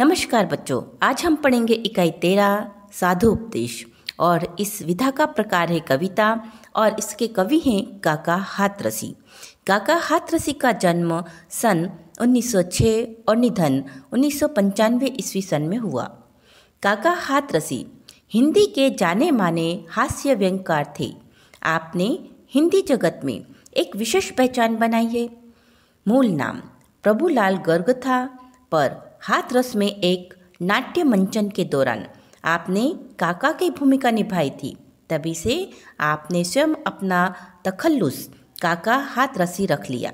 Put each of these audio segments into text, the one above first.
नमस्कार बच्चों आज हम पढ़ेंगे इकाई तेरह साधु उपदेश और इस विधा का प्रकार है कविता और इसके कवि हैं काका हाथरसी काका हाथरसी का जन्म सन 1906 और निधन उन्नीस ईस्वी सन में हुआ काका हाथरसी हिंदी के जाने माने हास्य व्यंगकार थे आपने हिंदी जगत में एक विशेष पहचान बनाई है मूल नाम प्रभुलाल गर्ग था पर हाथरस में एक नाट्य मंचन के दौरान आपने काका की भूमिका निभाई थी तभी से आपने स्वयं अपना तखल्लुस काका हाथ रसी रख लिया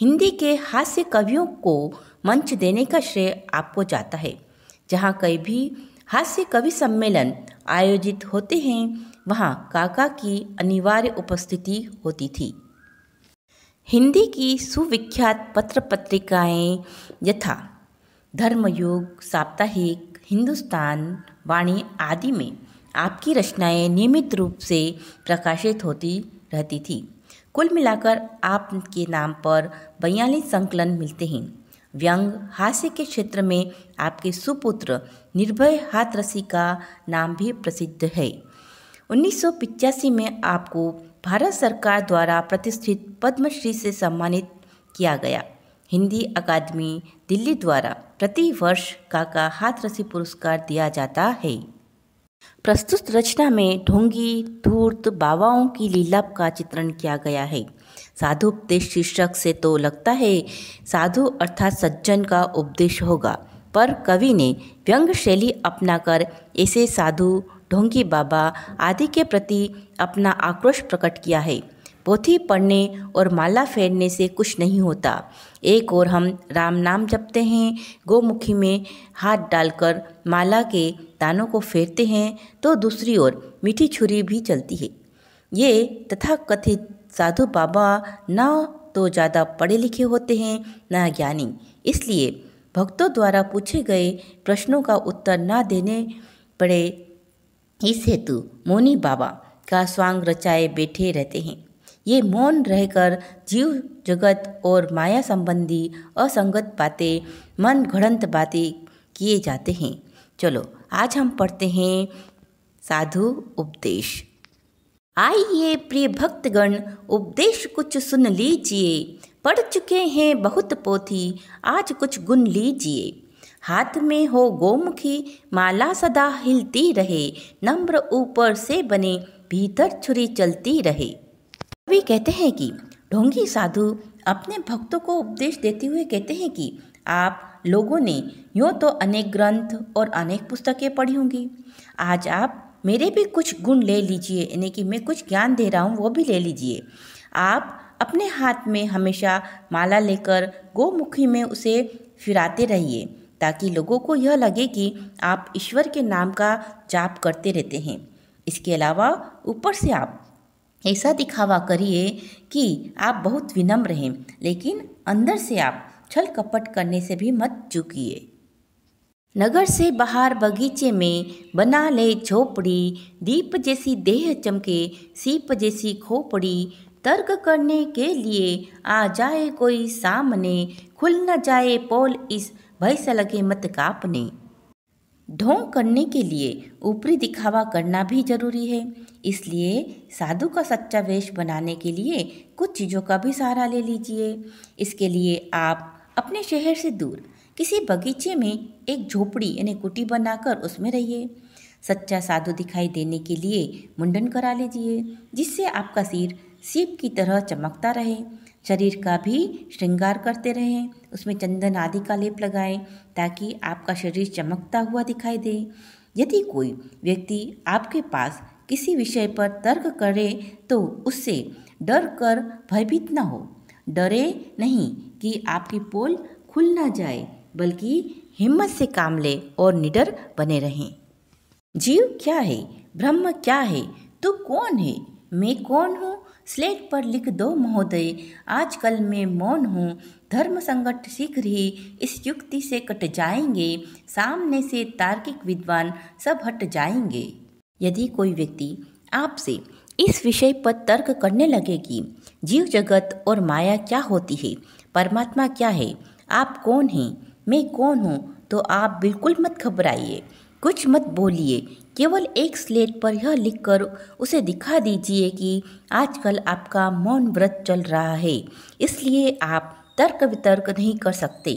हिंदी के हास्य कवियों को मंच देने का श्रेय आपको जाता है जहाँ कई भी हास्य कवि सम्मेलन आयोजित होते हैं वहाँ काका की अनिवार्य उपस्थिति होती थी हिंदी की सुविख्यात पत्र पत्रिकाएं यथा धर्मयोग साप्ताहिक हिंदुस्तान वाणी आदि में आपकी रचनाएं नियमित रूप से प्रकाशित होती रहती थी कुल मिलाकर आपके नाम पर बयालीस संकलन मिलते हैं व्यंग हास्य के क्षेत्र में आपके सुपुत्र निर्भय हाथरसी का नाम भी प्रसिद्ध है उन्नीस में आपको भारत सरकार द्वारा प्रतिष्ठित पद्मश्री से सम्मानित किया गया हिंदी अकादमी दिल्ली द्वारा प्रति वर्ष काका हाथरसी पुरस्कार दिया जाता है प्रस्तुत रचना में ढोंगी धूर्त बाबाओं की लीला का चित्रण किया गया है साधु उपदेश शीर्षक से तो लगता है साधु अर्थात सज्जन का उपदेश होगा पर कवि ने व्यंग शैली अपनाकर ऐसे साधु ढोंगी बाबा आदि के प्रति अपना आक्रोश प्रकट किया है पोथी पढ़ने और माला फेरने से कुछ नहीं होता एक और हम राम नाम जपते हैं गोमुखी में हाथ डालकर माला के दानों को फेरते हैं तो दूसरी ओर मीठी छुरी भी चलती है ये तथा कथित साधु बाबा न तो ज़्यादा पढ़े लिखे होते हैं न ज्ञानी इसलिए भक्तों द्वारा पूछे गए प्रश्नों का उत्तर न देने पड़े इस हेतु मोनी बाबा का स्वांग रचाए बैठे रहते हैं ये मौन रहकर जीव जगत और माया संबंधी असंगत बातें मन घड़ंत बातें किए जाते हैं चलो आज हम पढ़ते हैं साधु उपदेश आइए प्रिय भक्तगण उपदेश कुछ सुन लीजिए पढ़ चुके हैं बहुत पोथी आज कुछ गुन लीजिए हाथ में हो गोमुखी माला सदा हिलती रहे नम्र ऊपर से बने भीतर छुरी चलती रहे वे कहते हैं कि ढोंगी साधु अपने भक्तों को उपदेश देते हुए कहते हैं कि आप लोगों ने यूँ तो अनेक ग्रंथ और अनेक पुस्तकें पढ़ी होंगी आज आप मेरे भी कुछ गुण ले लीजिए यानी कि मैं कुछ ज्ञान दे रहा हूँ वो भी ले लीजिए आप अपने हाथ में हमेशा माला लेकर गोमुखी में उसे फिराते रहिए ताकि लोगों को यह लगे कि आप ईश्वर के नाम का जाप करते रहते हैं इसके अलावा ऊपर से आप ऐसा दिखावा करिए कि आप बहुत विनम्र हैं लेकिन अंदर से आप छल कपट करने से भी मत चूकिए नगर से बाहर बगीचे में बना ले झोपड़ी दीप जैसी देह चमके सीप जैसी खोपड़ी तर्क करने के लिए आ जाए कोई सामने खुल न जाए पोल इस भय से लगे मत कापने ढोंग करने के लिए ऊपरी दिखावा करना भी जरूरी है इसलिए साधु का सच्चा वेश बनाने के लिए कुछ चीज़ों का भी सहारा ले लीजिए इसके लिए आप अपने शहर से दूर किसी बगीचे में एक झोपड़ी यानी कुटी बनाकर उसमें रहिए सच्चा साधु दिखाई देने के लिए मुंडन करा लीजिए जिससे आपका सिर सीप की तरह चमकता रहे शरीर का भी श्रृंगार करते रहें उसमें चंदन आदि का लेप लगाएं ताकि आपका शरीर चमकता हुआ दिखाई दे यदि कोई व्यक्ति आपके पास किसी विषय पर तर्क करे तो उससे डर कर भयभीत न हो डरे नहीं कि आपकी पोल खुल ना जाए बल्कि हिम्मत से काम ले और निडर बने रहें जीव क्या है ब्रह्म क्या है तो कौन है मैं कौन हूँ स्लेट पर लिख दो महोदय आजकल मैं मौन हूँ धर्म संकट शीघ्र ही इस युक्ति से कट जाएंगे सामने से तार्किक विद्वान सब हट जाएंगे यदि कोई व्यक्ति आपसे इस विषय पर तर्क करने लगे कि जीव जगत और माया क्या होती है परमात्मा क्या है आप कौन हैं मैं कौन हूँ तो आप बिल्कुल मत घबराइए कुछ मत बोलिए केवल एक स्लेट पर यह लिखकर उसे दिखा दीजिए कि आजकल आपका मौन व्रत चल रहा है इसलिए आप तर्क वितर्क नहीं कर सकते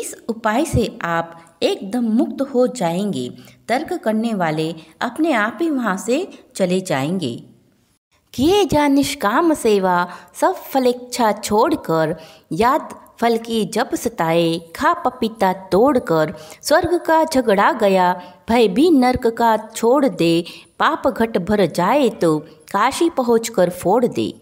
इस उपाय से आप एकदम मुक्त हो जाएंगे तर्क करने वाले अपने आप ही वहाँ से चले जाएंगे किए जा निष्काम सेवा सब फलेच्छा छोड़कर याद फल की जब सताए खा पपीता तोड़कर स्वर्ग का झगड़ा गया भय भी नर्क का छोड़ दे पाप घट भर जाए तो काशी पहुंचकर फोड़ दे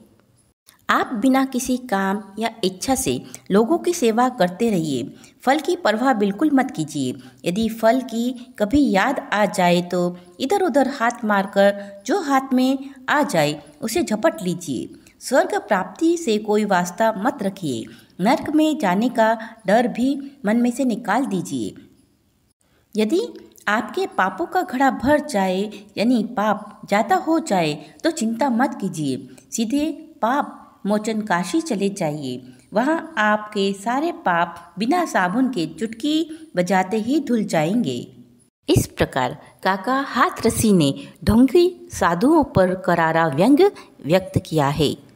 आप बिना किसी काम या इच्छा से लोगों की सेवा करते रहिए फल की परवाह बिल्कुल मत कीजिए यदि फल की कभी याद आ जाए तो इधर उधर हाथ मारकर जो हाथ में आ जाए उसे झपट लीजिए स्वर्ग प्राप्ति से कोई वास्ता मत रखिए नरक में जाने का डर भी मन में से निकाल दीजिए यदि आपके पापों का घड़ा भर जाए यानी पाप ज़्यादा हो जाए तो चिंता मत कीजिए सीधे पाप मोचन काशी चले जाइए वहाँ आपके सारे पाप बिना साबुन के चुटकी बजाते ही धुल जाएंगे इस प्रकार काका हाथ रसी ने ढोंगी साधुओं पर करारा व्यंग व्यक्त किया है